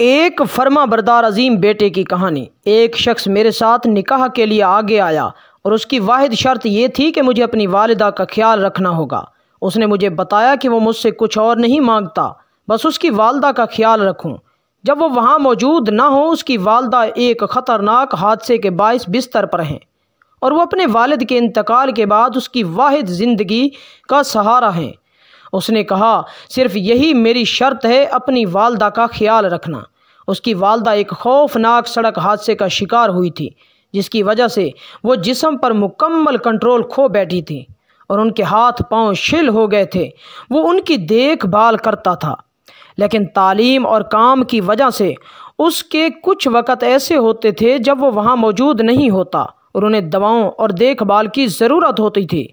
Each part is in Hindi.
एक फर्मा बरदार अजीम बेटे की कहानी एक शख्स मेरे साथ निकाह के लिए आगे आया और उसकी वाद शर्त यह थी कि मुझे अपनी वालदा का ख्याल रखना होगा उसने मुझे बताया कि वो मुझसे कुछ और नहीं मांगता बस उसकी वालदा का ख्याल रखूं। जब वो वहाँ मौजूद ना हो उसकी वालदा एक ख़तरनाक हादसे के बायस बिस्तर पर हैं और वो अपने वालद के इंतकाल के बाद उसकी वाहिद ज़िंदगी का सहारा हैं उसने कहा सिर्फ यही मेरी शर्त है अपनी वालदा का ख्याल रखना उसकी वालदा एक खौफनाक सड़क हादसे का शिकार हुई थी जिसकी वजह से वो जिसम पर मुकम्मल कंट्रोल खो बैठी थी और उनके हाथ पांव शिल हो गए थे वो उनकी देखभाल करता था लेकिन तालीम और काम की वजह से उसके कुछ वक़्त ऐसे होते थे जब वो वहाँ मौजूद नहीं होता और उन्हें दवाओं और देखभाल की ज़रूरत होती थी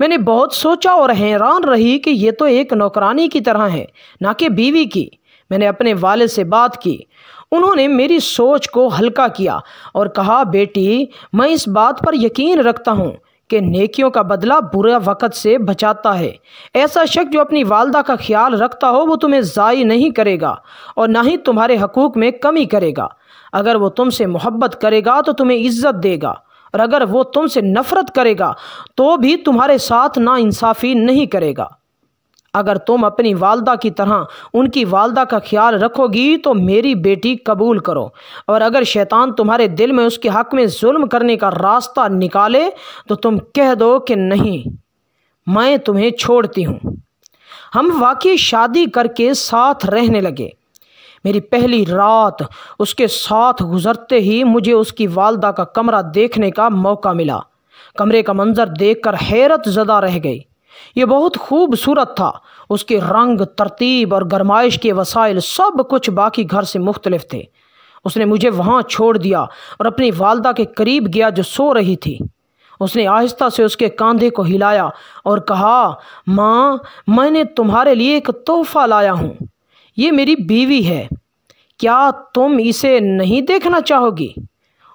मैंने बहुत सोचा और हैरान रही कि यह तो एक नौकरानी की तरह है ना कि बीवी की मैंने अपने वाले से बात की उन्होंने मेरी सोच को हल्का किया और कहा बेटी मैं इस बात पर यकीन रखता हूँ कि नेकियों का बदला बुरा वक़्त से बचाता है ऐसा शख्स जो अपनी वालदा का ख्याल रखता हो वो तुम्हें ज़ाय नहीं करेगा और ना ही तुम्हारे हकूक़ में कमी करेगा अगर वो तुमसे मोहब्बत करेगा तो तुम्हें इज़्ज़त देगा और अगर वो तुमसे नफ़रत करेगा तो भी तुम्हारे साथ नाइंसाफ़ी नहीं करेगा अगर तुम अपनी वालदा की तरह उनकी वालदा का ख्याल रखोगी तो मेरी बेटी कबूल करो और अगर शैतान तुम्हारे दिल में उसके हक में जुल्म करने का रास्ता निकाले तो तुम कह दो कि नहीं मैं तुम्हें छोड़ती हूँ हम वाकई शादी करके साथ रहने लगे मेरी पहली रात उसके साथ गुजरते ही मुझे उसकी वालदा का कमरा देखने का मौका मिला कमरे का मंज़र देखकर हैरत ज़दा रह गई ये बहुत खूबसूरत था उसके रंग तरतीब और गरमाइश के वसाइल सब कुछ बाकी घर से मुख्तलिफ थे उसने मुझे वहाँ छोड़ दिया और अपनी वालदा के करीब गया जो सो रही थी उसने आहिस्ता से उसके कंधे को हिलाया और कहा माँ मैंने तुम्हारे लिए एक तोहफ़ा लाया हूँ ये मेरी बीवी है क्या तुम इसे नहीं देखना चाहोगी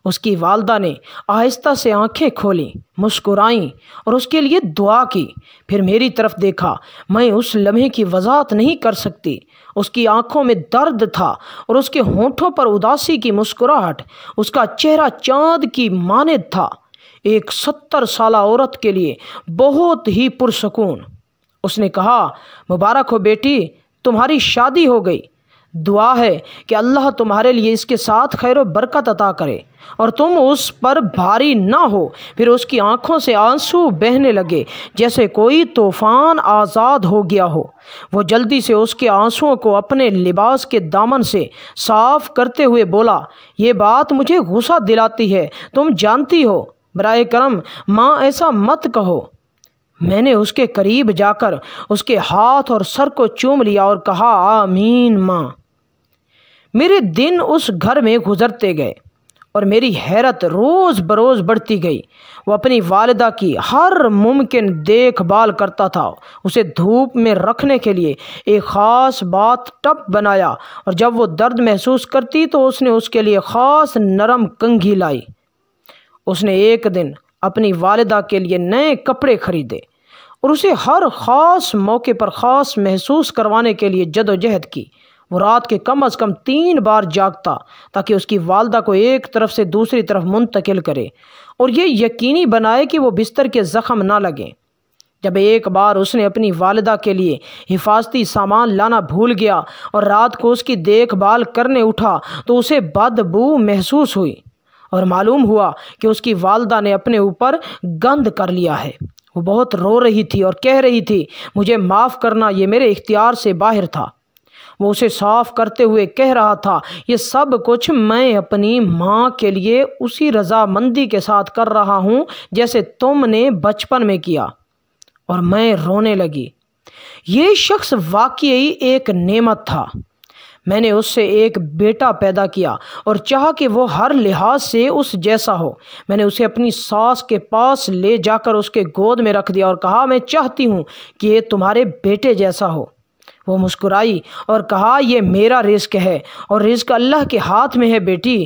उसकी वालदा ने आहिस्ता से आंखें खोली मुस्कुराई और उसके लिए दुआ की फिर मेरी तरफ देखा मैं उस लम्हे की वजाहत नहीं कर सकती उसकी आंखों में दर्द था और उसके होठों पर उदासी की मुस्कुराहट उसका चेहरा चांद की मानद था एक सत्तर साल औरत के लिए बहुत ही पुरसकून उसने कहा मुबारक हो बेटी तुम्हारी शादी हो गई दुआ है कि अल्लाह तुम्हारे लिए इसके साथ खैर बरकत अता करे और तुम उस पर भारी ना हो फिर उसकी आंखों से आंसू बहने लगे जैसे कोई तूफ़ान आज़ाद हो गया हो वो जल्दी से उसके आंसुओं को अपने लिबास के दामन से साफ करते हुए बोला ये बात मुझे गुस्सा दिलाती है तुम जानती हो बर करम माँ ऐसा मत कहो मैंने उसके करीब जाकर उसके हाथ और सर को चूम लिया और कहा आमीन माँ मेरे दिन उस घर में गुजरते गए और मेरी हैरत रोज़ बरोज़ बढ़ती गई वो अपनी वालदा की हर मुमकिन देखभाल करता था उसे धूप में रखने के लिए एक ख़ास बात टप बनाया और जब वो दर्द महसूस करती तो उसने उसके लिए ख़ास नरम कंघी लाई उसने एक दिन अपनी वालदा के लिए नए कपड़े ख़रीदे और उसे हर ख़ास मौके पर ख़ास महसूस करवाने के लिए जदोजहद की वो रात के कम अज़ कम तीन बार जागता ताकि उसकी वालदा को एक तरफ से दूसरी तरफ मुंतकिल करे और ये यकीनी बनाए कि वो बिस्तर के ज़ख़म ना लगें जब एक बार उसने अपनी वालदा के लिए हिफाजती सामान लाना भूल गया और रात को उसकी देखभाल करने उठा तो उसे बदबू महसूस हुई और मालूम हुआ कि उसकी वालदा ने अपने ऊपर गंद कर लिया है वो बहुत रो रही थी और कह रही थी मुझे माफ़ करना ये मेरे इख्तियार से बाहर था वो उसे साफ करते हुए कह रहा था ये सब कुछ मैं अपनी माँ के लिए उसी रजामंदी के साथ कर रहा हूँ जैसे तुमने बचपन में किया और मैं रोने लगी ये शख्स वाकई एक नेमत था मैंने उससे एक बेटा पैदा किया और चाह कि वो हर लिहाज से उस जैसा हो मैंने उसे अपनी सास के पास ले जाकर उसके गोद में रख दिया और कहा मैं चाहती हूँ कि ये तुम्हारे बेटे जैसा हो वो मुस्कुराई और कहा यह मेरा रिस्क है और रिस्क अल्लाह के हाथ में है बेटी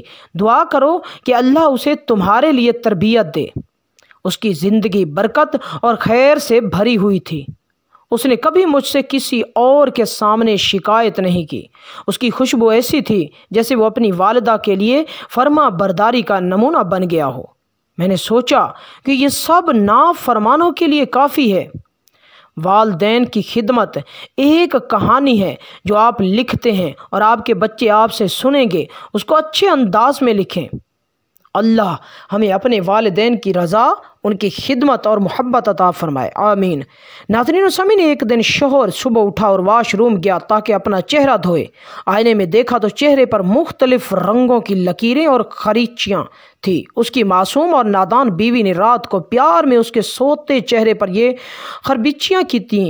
दुआ करो कि अल्लाह उसे तुम्हारे लिए तरबियत दे उसकी ज़िंदगी बरकत और खैर से भरी हुई थी उसने कभी मुझसे किसी और के सामने शिकायत नहीं की उसकी खुशबू ऐसी थी जैसे वो अपनी वालदा के लिए फर्मा बरदारी का नमूना बन गया हो मैंने सोचा कि ये सब ना फरमानों के लिए काफ़ी है वालदेन की खिदमत एक कहानी है जो आप लिखते हैं और आपके बच्चे आपसे सुनेंगे उसको अच्छे अंदाज में लिखें अल्लाह हमें अपने वालदे की रज़ा उनकी खिदमत और मोहब्बत अता फ़रमाए आमीन नाजरीन समी ने एक दिन शोहर सुबह उठा और वाशरूम गया ताकि अपना चेहरा धोए आईने में देखा तो चेहरे पर मुख्तलिफ रंगों की लकीरें और खरीचियाँ थी उसकी मासूम और नादान बीवी ने रात को प्यार में उसके सोते चेहरे पर ये खरबिचियाँ की थी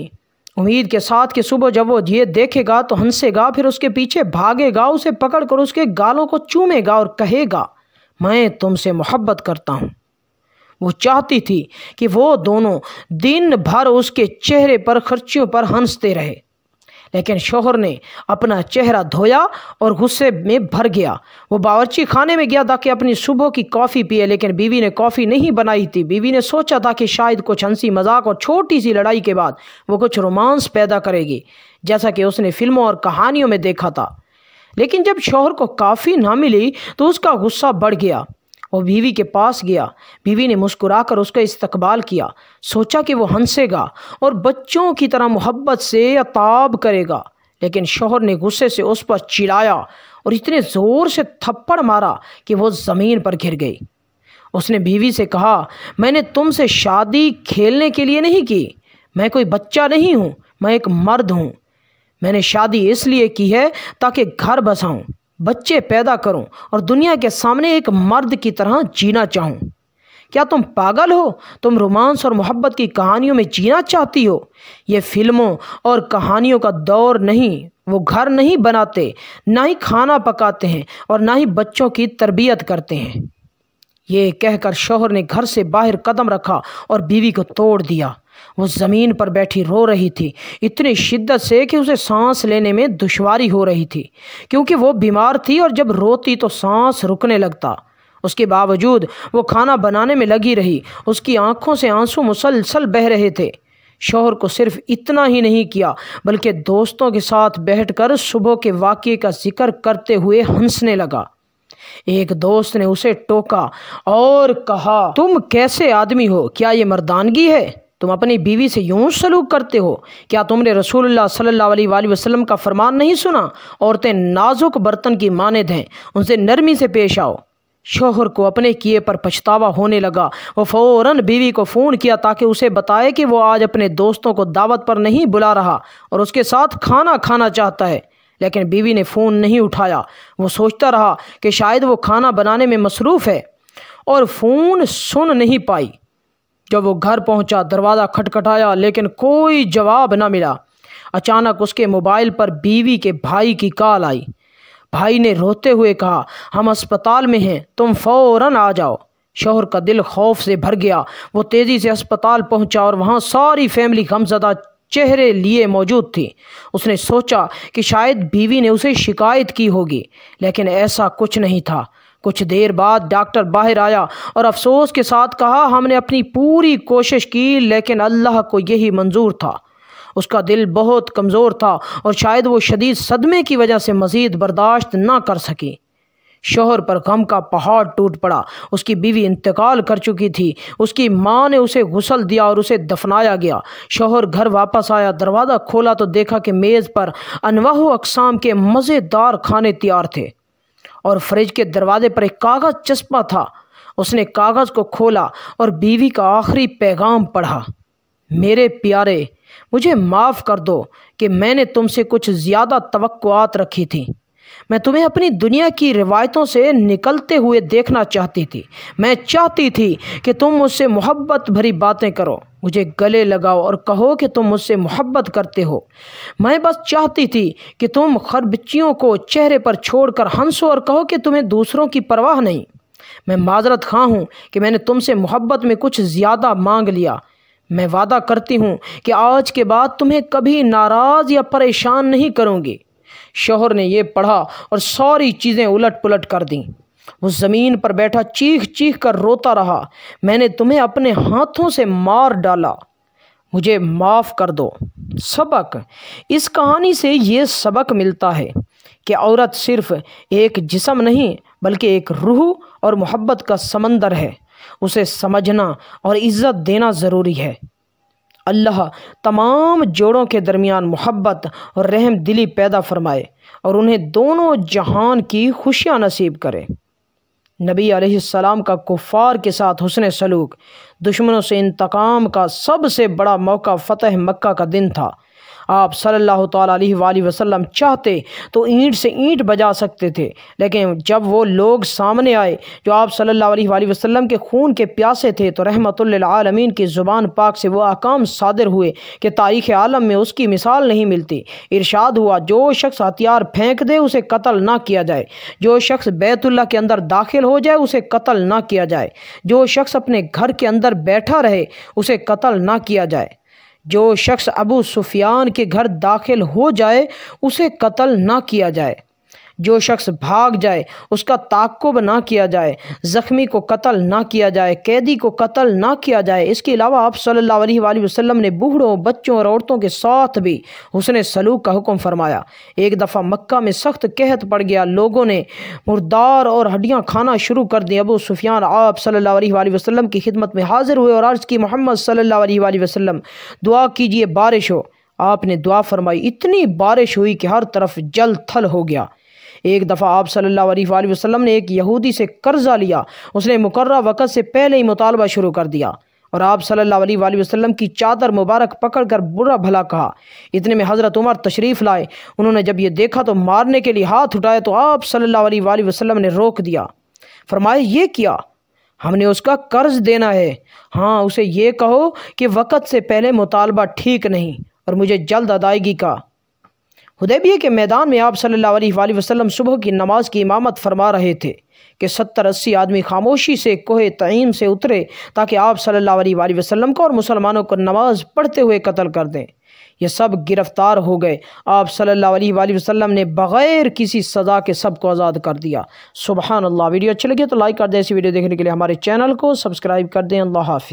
उम्मीद के साथ कि सुबह जब वो ये देखेगा तो हंसेगा फिर उसके पीछे भागेगा उसे पकड़कर उसके गालों को चूमेगा और कहेगा मैं तुमसे मोहब्बत करता हूँ वो चाहती थी कि वो दोनों दिन भर उसके चेहरे पर खर्चियों पर हंसते रहे लेकिन शोहर ने अपना चेहरा धोया और गुस्से में भर गया वो बावर्ची खाने में गया ताकि अपनी सुबह की कॉफ़ी पिए लेकिन बीवी ने कॉफ़ी नहीं बनाई थी बीवी ने सोचा था कि शायद कुछ हंसी मजाक और छोटी सी लड़ाई के बाद वो कुछ रोमांस पैदा करेगी जैसा कि उसने फिल्मों और कहानियों में देखा था लेकिन जब शोहर को काफ़ी ना मिली तो उसका गुस्सा बढ़ गया वो बीवी के पास गया बीवी ने मुस्कुराकर उसका इस्तकबाल किया सोचा कि वो हंसेगा और बच्चों की तरह मोहब्बत से अताब करेगा लेकिन शोहर ने गुस्से से उस पर चिड़ाया और इतने ज़ोर से थप्पड़ मारा कि वो ज़मीन पर घिर गई उसने बीवी से कहा मैंने तुमसे शादी खेलने के लिए नहीं की मैं कोई बच्चा नहीं हूँ मैं एक मर्द हूँ मैंने शादी इसलिए की है ताकि घर बसाऊं बच्चे पैदा करूं और दुनिया के सामने एक मर्द की तरह जीना चाहूं क्या तुम पागल हो तुम रोमांस और मोहब्बत की कहानियों में जीना चाहती हो ये फिल्मों और कहानियों का दौर नहीं वो घर नहीं बनाते ना ही खाना पकाते हैं और ना ही बच्चों की तरबियत करते हैं ये कहकर शोहर ने घर से बाहर कदम रखा और बीवी को तोड़ दिया वो ज़मीन पर बैठी रो रही थी इतनी शिद्दत से कि उसे सांस लेने में दुश्वारी हो रही थी क्योंकि वो बीमार थी और जब रोती तो सांस रुकने लगता उसके बावजूद वो खाना बनाने में लगी रही उसकी आंखों से आंसू मुसलसल बह रहे थे शोहर को सिर्फ इतना ही नहीं किया बल्कि दोस्तों के साथ बैठकर सुबह के वाक्य का जिक्र करते हुए हंसने लगा एक दोस्त ने उसे टोका और कहा तुम कैसे आदमी हो क्या ये मर्दानगी है तुम अपनी बीवी से यूं सलूक करते हो क्या तुमने रसूलुल्लाह सल्ला वसलम का फरमान नहीं सुना औरतें नाजुक बर्तन की मानद हैं उनसे नरमी से पेश आओ शोहर को अपने किए पर पछतावा होने लगा वह फ़ौरन बीवी को फ़ोन किया ताकि उसे बताए कि वो आज अपने दोस्तों को दावत पर नहीं बुला रहा और उसके साथ खाना खाना चाहता है लेकिन बीवी ने फ़ोन नहीं उठाया वो सोचता रहा कि शायद वो खाना बनाने में मसरूफ़ है और फ़ोन सुन नहीं पाई जब वो घर पहुंचा दरवाज़ा खटखटाया लेकिन कोई जवाब ना मिला अचानक उसके मोबाइल पर बीवी के भाई की कॉल आई भाई ने रोते हुए कहा हम अस्पताल में हैं तुम फौरन आ जाओ शोहर का दिल खौफ से भर गया वो तेज़ी से अस्पताल पहुंचा और वहां सारी फैमिली गमजदा चेहरे लिए मौजूद थी उसने सोचा कि शायद बीवी ने उसे शिकायत की होगी लेकिन ऐसा कुछ नहीं था कुछ देर बाद डॉक्टर बाहर आया और अफसोस के साथ कहा हमने अपनी पूरी कोशिश की लेकिन अल्लाह को यही मंजूर था उसका दिल बहुत कमज़ोर था और शायद वो शदीद सदमे की वजह से मज़ीद बर्दाश्त ना कर सकी शोहर पर गम का पहाड़ टूट पड़ा उसकी बीवी इंतकाल कर चुकी थी उसकी माँ ने उसे गुसल दिया और उसे दफनाया गया शोहर घर वापस आया दरवाज़ा खोला तो देखा कि मेज़ पर अनवाह अकसाम के मज़ेदार खाने तैयार थे और फ्रिज के दरवाजे पर एक कागज़ चस्पा था उसने कागज़ को खोला और बीवी का आखिरी पैगाम पढ़ा मेरे प्यारे मुझे माफ़ कर दो कि मैंने तुमसे कुछ ज़्यादा तवक्कुआत रखी थी मैं तुम्हें अपनी दुनिया की रिवायतों से निकलते हुए देखना चाहती थी मैं चाहती थी कि तुम मुझसे मोहब्बत भरी बातें करो मुझे गले लगाओ और कहो कि तुम मुझसे मोहब्बत करते हो मैं बस चाहती थी कि तुम खरबच्चियों को चेहरे पर छोड़कर हंसो और कहो कि तुम्हें दूसरों की परवाह नहीं मैं माजरत खां हूँ कि मैंने तुमसे मोहब्बत में कुछ ज़्यादा मांग लिया मैं वादा करती हूँ कि आज के बाद तुम्हें कभी नाराज़ या परेशान नहीं करूँगी शोहर ने यह पढ़ा और सारी चीज़ें उलट पुलट कर दीं वो ज़मीन पर बैठा चीख चीख कर रोता रहा मैंने तुम्हें अपने हाथों से मार डाला मुझे माफ़ कर दो सबक इस कहानी से ये सबक मिलता है कि औरत सिर्फ एक जिसम नहीं बल्कि एक रूह और मोहब्बत का समंदर है उसे समझना और इज़्ज़त देना ज़रूरी है अल्लाह तमाम जोड़ों के दरमियान मोहब्बत और रहम दिली पैदा फरमाए और उन्हें दोनों जहान की खुशियाँ नसीब करे नबी आसमाम का कुफ़ार के साथ हुसन सलूक दुश्मनों से इंतकाम का सबसे बड़ा मौका फ़तह मक्का का दिन था आप सल्लल्लाहु अलैहि वसल्लम चाहते तो ईंट से ईंट बजा सकते थे लेकिन जब वो लोग सामने आए जो आप सल्लल्लाहु अलैहि वसल्लम के खून के प्यासे थे तो रहमतुल्लामीन की ज़ुबान पाक से वो आकाम सादर हुए कि तारीख़ आलम में उसकी मिसाल नहीं मिलती इरशाद हुआ जो शख्स हथियार फेंक दे उसे कत्ल ना किया जाए जो शख्स बैतुल्ला के अंदर दाखिल हो जाए उसे कत्ल ना किया जाए जो शख्स अपने घर के अंदर बैठा रहे उसे कत्ल ना किया जाए जो शख्स अबू सुफियान के घर दाखिल हो जाए उसे कत्ल ना किया जाए जो शख्स भाग जाए उसका ताकुब ना किया जाए ज़ख्मी को कत्ल ना किया जाए कैदी को कत्ल ना किया जाए इसके अलावा आप सल्ला वसम ने बूढ़ों बच्चों और औरतों के साथ भी उसने सलूक का हुक्म फरमाया एक दफ़ा मक्का में सख्त कहत पड़ गया लोगों ने मुर्दार और हड्डियाँ खाना शुरू कर दी अबू सुफियान आप सल्ला वसलम की खिदमत में हाजिर हुए और आज की मोहम्मद सल्ला वसलम दुआ कीजिए बारिश हो आपने दुआ फरमाई इतनी बारिश हुई कि हर तरफ जल थल हो गया एक दफ़ा आप सल्ला वसम ने एक यहूदी से कर्जा लिया उसने मुकर्रा वक़्त से पहले ही मुतालबा शुरू कर दिया और आप सल्ला वसम की चादर मुबारक पकड़ कर बुरा भला कहा इतने में हज़रत उमर तशरीफ़ लाए उन्होंने जब ये देखा तो मारने के लिए हाथ उठाया तो आप सल्ला वसलम ने रोक दिया फरमाए ये किया हमने उसका कर्ज देना है हाँ उसे ये कहो कि वक़्त से पहले मुतालबा ठीक नहीं और मुझे जल्द अदायगी का हदैबिया के मैदान में आप सल्लल्लाहु अलैहि वसल्लम सुबह की नमाज की इमामत फरमा रहे थे कि सत्तर अस्सी आदमी खामोशी से कोहे तयीम से उतरे ताकि आप सल्लल्लाहु अलैहि वसल्लम को और मुसलमानों को नमाज पढ़ते हुए कत्ल कर दें ये सब गिरफ्तार हो गए आप सल्लल्लाहु अलैहि वसल्लम ने बग़ैर किसी सज़ा के सब को आज़ाद कर दिया सुबहान अल्लाह वीडियो अच्छी लगी तो लाइक कर दें ऐसी वीडियो देखने के लिए हमारे चैनल को सब्सक्राइब कर दें अल्लाह हाफिज़